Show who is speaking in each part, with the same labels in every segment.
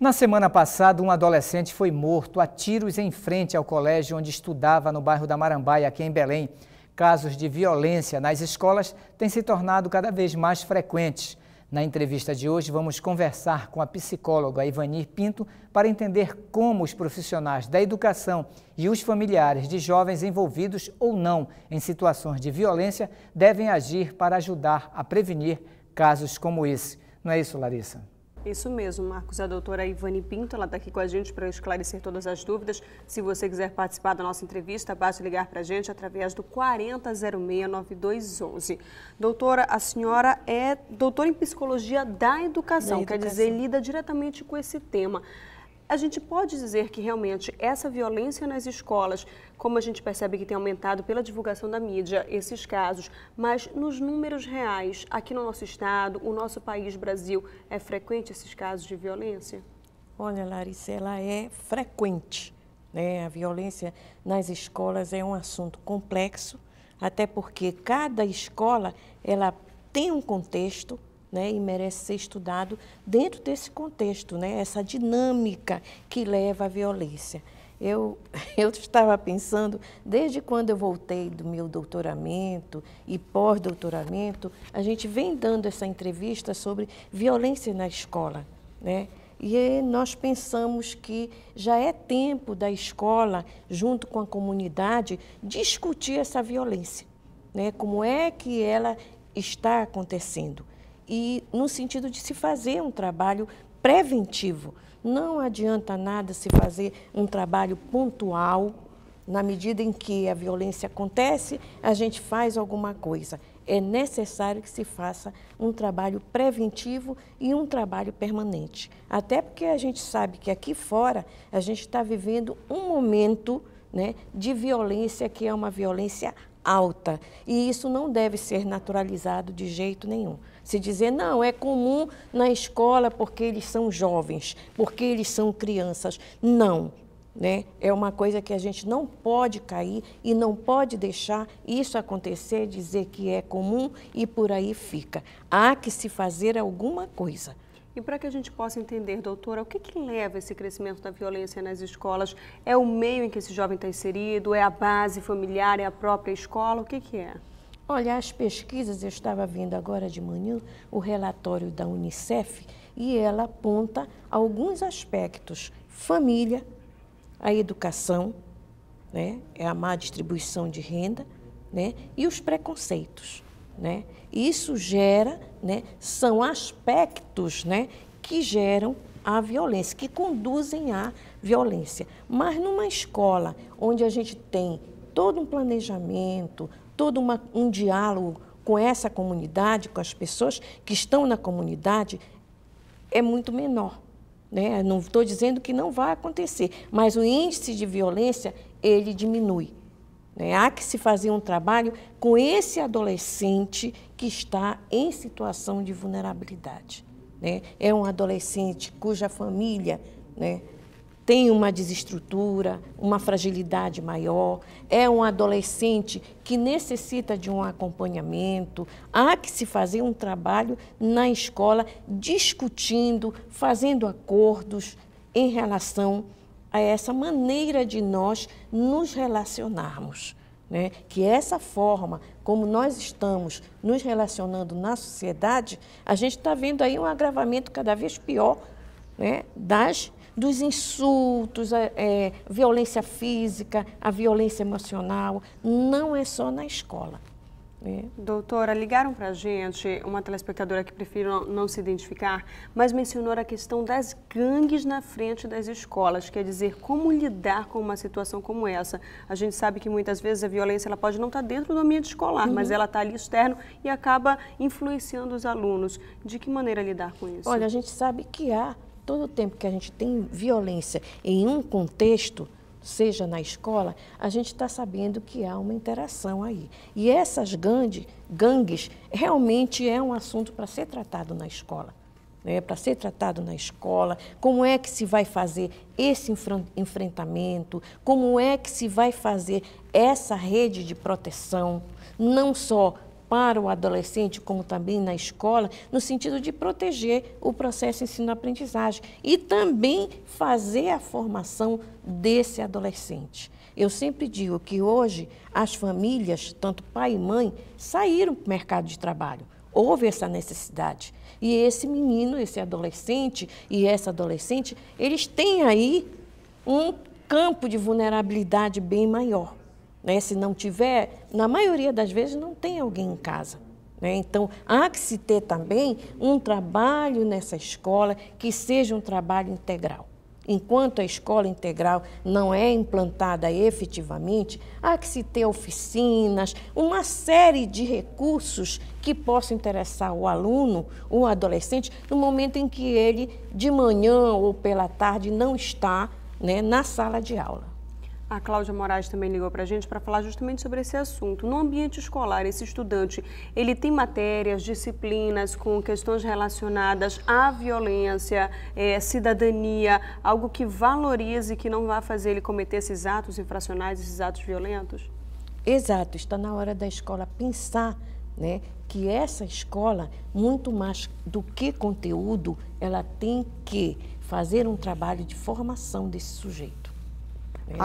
Speaker 1: Na semana passada, um adolescente foi morto a tiros em frente ao colégio onde estudava no bairro da Marambaia, aqui em Belém. Casos de violência nas escolas têm se tornado cada vez mais frequentes. Na entrevista de hoje, vamos conversar com a psicóloga Ivanir Pinto para entender como os profissionais da educação e os familiares de jovens envolvidos ou não em situações de violência devem agir para ajudar a prevenir casos como esse. Não é isso, Larissa?
Speaker 2: Isso mesmo, Marcos. A doutora Ivani Pinto, ela está aqui com a gente para esclarecer todas as dúvidas. Se você quiser participar da nossa entrevista, basta ligar para a gente através do 4006-9211. Doutora, a senhora é doutora em psicologia da educação, da educação. quer dizer, lida diretamente com esse tema a gente pode dizer que realmente essa violência nas escolas, como a gente percebe que tem aumentado pela divulgação da mídia, esses casos, mas nos números reais, aqui no nosso estado, o nosso país, Brasil, é frequente esses casos de violência?
Speaker 3: Olha, Larissa, ela é frequente. Né? A violência nas escolas é um assunto complexo, até porque cada escola ela tem um contexto, né, e merece ser estudado dentro desse contexto, né, essa dinâmica que leva à violência. Eu, eu estava pensando, desde quando eu voltei do meu doutoramento e pós-doutoramento, a gente vem dando essa entrevista sobre violência na escola. Né? E eh, nós pensamos que já é tempo da escola, junto com a comunidade, discutir essa violência. Né? Como é que ela está acontecendo? e no sentido de se fazer um trabalho preventivo. Não adianta nada se fazer um trabalho pontual, na medida em que a violência acontece, a gente faz alguma coisa. É necessário que se faça um trabalho preventivo e um trabalho permanente. Até porque a gente sabe que aqui fora a gente está vivendo um momento né, de violência que é uma violência alta. E isso não deve ser naturalizado de jeito nenhum. Se dizer, não, é comum na escola porque eles são jovens, porque eles são crianças. Não. Né? É uma coisa que a gente não pode cair e não pode deixar isso acontecer, dizer que é comum e por aí fica. Há que se fazer alguma coisa.
Speaker 2: E para que a gente possa entender, doutora, o que, que leva esse crescimento da violência nas escolas? É o meio em que esse jovem está inserido? É a base familiar? É a própria escola? O que, que é?
Speaker 3: Olha, as pesquisas, eu estava vendo agora de manhã o relatório da Unicef e ela aponta alguns aspectos. Família, a educação, né? é a má distribuição de renda né? e os preconceitos. Né? Isso gera, né, são aspectos né, que geram a violência, que conduzem à violência. Mas numa escola onde a gente tem todo um planejamento, todo uma, um diálogo com essa comunidade, com as pessoas que estão na comunidade, é muito menor. Né? Não estou dizendo que não vai acontecer, mas o índice de violência ele diminui. Né? Há que se fazer um trabalho com esse adolescente que está em situação de vulnerabilidade. Né? É um adolescente cuja família né, tem uma desestrutura, uma fragilidade maior, é um adolescente que necessita de um acompanhamento. Há que se fazer um trabalho na escola discutindo, fazendo acordos em relação a a essa maneira de nós nos relacionarmos. Né? Que essa forma como nós estamos nos relacionando na sociedade, a gente está vendo aí um agravamento cada vez pior né? das dos insultos, a é, violência física, a violência emocional, não é só na escola. É.
Speaker 2: Doutora, ligaram para a gente uma telespectadora que prefiro não se identificar, mas mencionou a questão das gangues na frente das escolas, quer dizer, como lidar com uma situação como essa. A gente sabe que muitas vezes a violência ela pode não estar tá dentro do ambiente escolar, uhum. mas ela está ali externo e acaba influenciando os alunos. De que maneira lidar com isso? Olha, a
Speaker 3: gente sabe que há todo o tempo que a gente tem violência em um contexto, seja na escola, a gente está sabendo que há uma interação aí. E essas gangue, gangues realmente é um assunto para ser tratado na escola. Né, para ser tratado na escola, como é que se vai fazer esse enfrentamento, como é que se vai fazer essa rede de proteção, não só para o adolescente, como também na escola, no sentido de proteger o processo ensino-aprendizagem e também fazer a formação desse adolescente. Eu sempre digo que hoje as famílias, tanto pai e mãe, saíram para o mercado de trabalho. Houve essa necessidade. E esse menino, esse adolescente e essa adolescente, eles têm aí um campo de vulnerabilidade bem maior. Né? Se não tiver, na maioria das vezes não tem alguém em casa. Né? Então, há que se ter também um trabalho nessa escola que seja um trabalho integral. Enquanto a escola integral não é implantada efetivamente, há que se ter oficinas, uma série de recursos que possam interessar o aluno, o adolescente, no momento em que ele, de manhã ou pela tarde, não está né, na sala de aula.
Speaker 2: A Cláudia Moraes também ligou para a gente para falar justamente sobre esse assunto. No ambiente escolar, esse estudante, ele tem matérias, disciplinas com questões relacionadas à violência, é, cidadania, algo que valorize, que não vá fazer ele cometer esses atos infracionais, esses atos violentos?
Speaker 3: Exato, está na hora da escola pensar né, que essa escola, muito mais do que conteúdo, ela tem que fazer um trabalho de formação desse sujeito.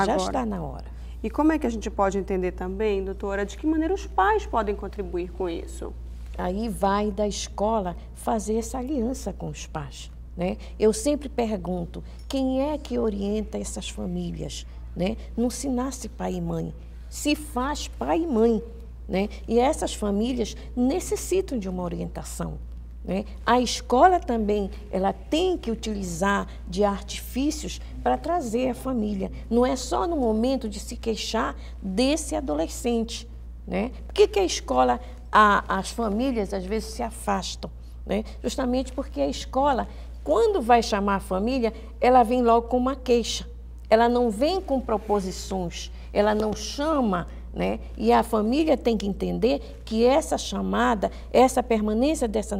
Speaker 3: Já está na
Speaker 2: hora. E como é que a gente pode entender também, doutora, de que maneira os pais podem contribuir com isso? Aí vai da escola fazer essa aliança com os pais. Né? Eu sempre pergunto,
Speaker 3: quem é que orienta essas famílias? Né? Não se nasce pai e mãe, se faz pai e mãe. Né? E essas famílias necessitam de uma orientação. Né? A escola também ela tem que utilizar de artifícios para trazer a família. Não é só no momento de se queixar desse adolescente. Né? Por que, que a escola, a, as famílias às vezes se afastam? Né? Justamente porque a escola, quando vai chamar a família, ela vem logo com uma queixa. Ela não vem com proposições, ela não chama né? E a família tem que entender que essa chamada, essa permanência dessa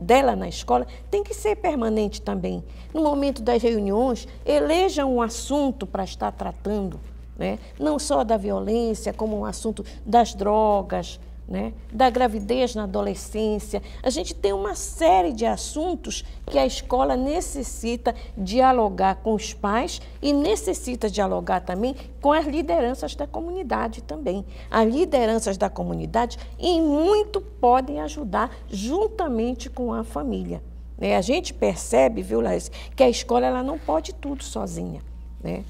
Speaker 3: dela na escola tem que ser permanente também. No momento das reuniões, eleja um assunto para estar tratando, né? não só da violência, como um assunto das drogas, né? da gravidez na adolescência. A gente tem uma série de assuntos que a escola necessita dialogar com os pais e necessita dialogar também com as lideranças da comunidade também. As lideranças da comunidade em muito podem ajudar juntamente com a família. Né? A gente percebe, viu, Laís, que a escola ela não pode tudo sozinha. Né?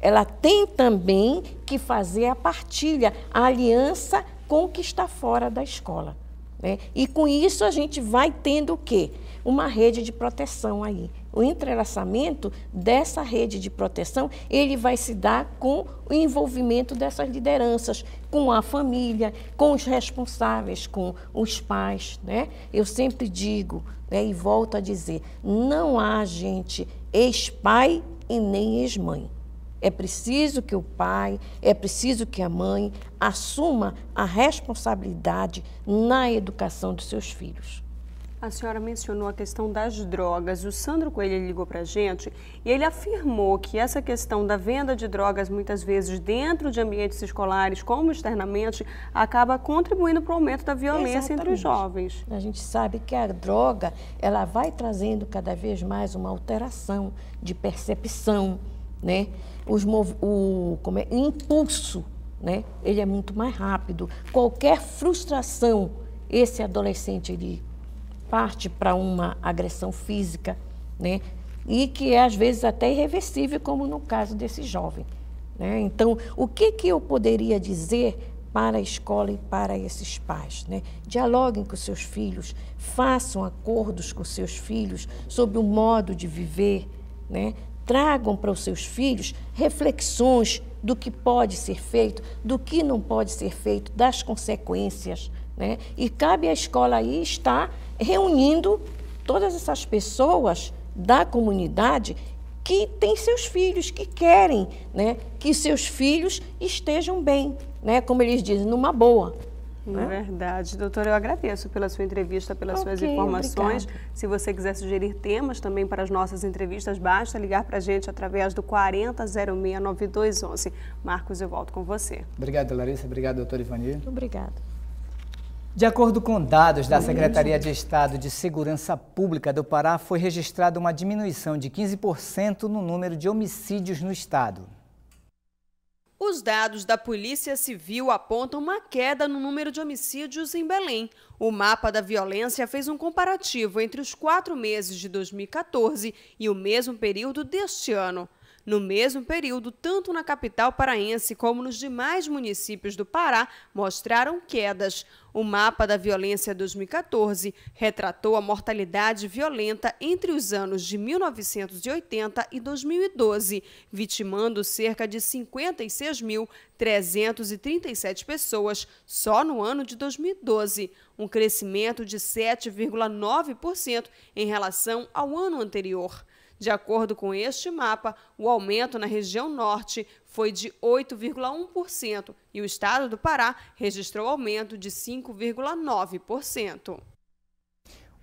Speaker 3: Ela tem também que fazer a partilha, a aliança com o que está fora da escola. Né? E com isso a gente vai tendo o quê? Uma rede de proteção aí. O entrelaçamento dessa rede de proteção, ele vai se dar com o envolvimento dessas lideranças, com a família, com os responsáveis, com os pais. Né? Eu sempre digo né, e volto a dizer, não há gente ex-pai e nem ex-mãe. É preciso que o pai, é preciso que a mãe assuma a responsabilidade na educação dos seus filhos.
Speaker 2: A senhora mencionou a questão das drogas. O Sandro Coelho ligou para a gente e ele afirmou que essa questão da venda de drogas, muitas vezes dentro de ambientes escolares, como externamente, acaba contribuindo para o aumento da violência Exatamente. entre os jovens. A gente
Speaker 3: sabe que a droga ela vai trazendo cada vez mais uma alteração de percepção, né? Os o como é, impulso, né? Ele é muito mais rápido. Qualquer frustração, esse adolescente ele parte para uma agressão física, né? E que é às vezes até irreversível, como no caso desse jovem. Né? Então, o que, que eu poderia dizer para a escola e para esses pais. Né? Dialoguem com seus filhos, façam acordos com seus filhos sobre o modo de viver, né? tragam para os seus filhos reflexões do que pode ser feito, do que não pode ser feito, das consequências. Né? E cabe à escola aí estar reunindo todas essas pessoas da comunidade que têm seus filhos, que querem né, que seus filhos estejam bem, né, como eles dizem, numa boa.
Speaker 2: Né? Verdade. Doutora, eu agradeço pela sua entrevista, pelas okay, suas informações. Obrigada. Se você quiser sugerir temas também para as nossas entrevistas, basta ligar para a gente através do 4006-9211. Marcos, eu volto com você.
Speaker 1: Obrigado, Larissa. Obrigado, doutora Ivani. Obrigada. De acordo com dados da hum. Secretaria de Estado de Segurança Pública do Pará, foi registrada uma diminuição de 15% no número de homicídios no estado.
Speaker 2: Os dados da Polícia Civil apontam uma queda no número de homicídios em Belém. O mapa da violência fez um comparativo entre os quatro meses de 2014 e o mesmo período deste ano. No mesmo período, tanto na capital paraense como nos demais municípios do Pará mostraram quedas. O mapa da violência 2014 retratou a mortalidade violenta entre os anos de 1980 e 2012, vitimando cerca de 56.337 pessoas só no ano de 2012, um crescimento de 7,9% em relação ao ano anterior. De acordo com este mapa, o aumento na região norte foi de 8,1% e o estado do Pará registrou aumento de 5,9%.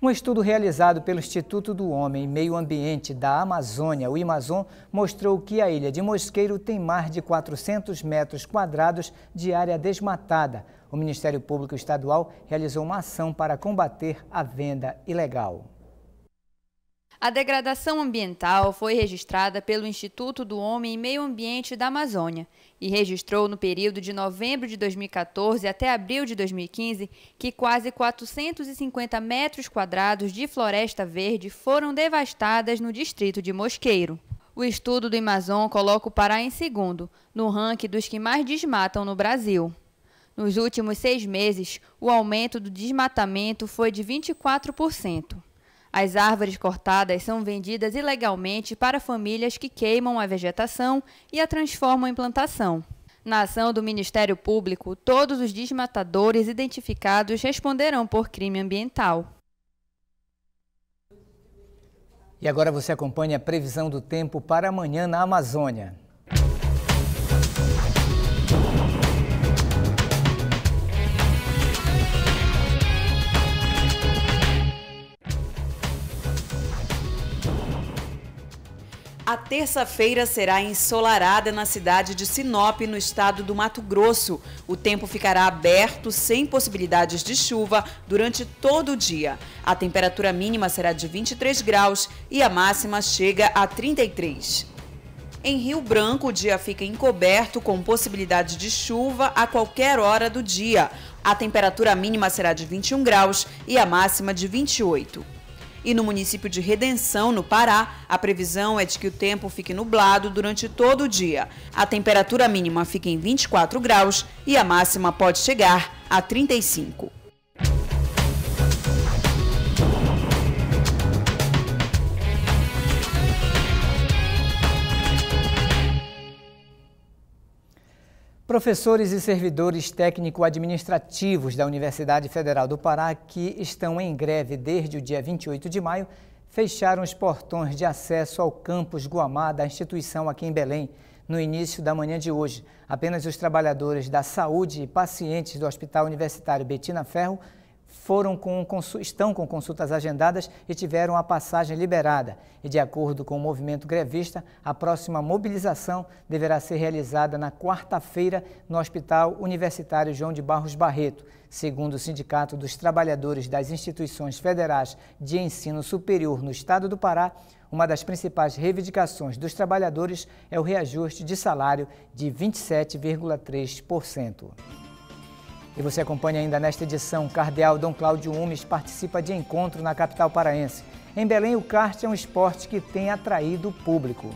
Speaker 1: Um estudo realizado pelo Instituto do Homem e Meio Ambiente da Amazônia, o Amazon, mostrou que a ilha de Mosqueiro tem mais de 400 metros quadrados de área desmatada. O Ministério Público Estadual realizou uma ação para combater a venda ilegal.
Speaker 2: A degradação ambiental foi registrada pelo Instituto do Homem e Meio Ambiente da Amazônia e registrou no período de novembro de 2014 até abril de 2015 que quase 450 metros quadrados de floresta verde foram devastadas no distrito de Mosqueiro. O estudo do Amazon coloca o Pará em segundo, no ranking dos que mais desmatam no Brasil. Nos últimos seis meses, o aumento do desmatamento foi de 24%. As árvores cortadas são vendidas ilegalmente para famílias que queimam a vegetação e a transformam em plantação. Na ação do Ministério Público, todos os desmatadores identificados responderão por crime ambiental.
Speaker 1: E agora você acompanha a previsão do tempo para amanhã na Amazônia.
Speaker 2: A terça-feira será ensolarada na cidade de Sinop, no estado do Mato Grosso. O tempo ficará aberto, sem possibilidades de chuva, durante todo o dia. A temperatura mínima será de 23 graus e a máxima chega a 33. Em Rio Branco, o dia fica encoberto com possibilidade de chuva a qualquer hora do dia. A temperatura mínima será de 21 graus e a máxima de 28. E no município de Redenção, no Pará, a previsão é de que o tempo fique nublado durante todo o dia. A temperatura mínima fica em 24 graus e a máxima pode chegar a 35.
Speaker 1: Professores e servidores técnico-administrativos da Universidade Federal do Pará, que estão em greve desde o dia 28 de maio, fecharam os portões de acesso ao campus Guamá da instituição aqui em Belém no início da manhã de hoje. Apenas os trabalhadores da saúde e pacientes do Hospital Universitário Betina Ferro foram com, estão com consultas agendadas e tiveram a passagem liberada. E, de acordo com o movimento grevista, a próxima mobilização deverá ser realizada na quarta-feira no Hospital Universitário João de Barros Barreto. Segundo o Sindicato dos Trabalhadores das Instituições Federais de Ensino Superior no Estado do Pará, uma das principais reivindicações dos trabalhadores é o reajuste de salário de 27,3%. E você acompanha ainda nesta edição, Cardeal Dom Cláudio Umes participa de encontro na capital paraense. Em Belém, o kart é um esporte que tem atraído o público.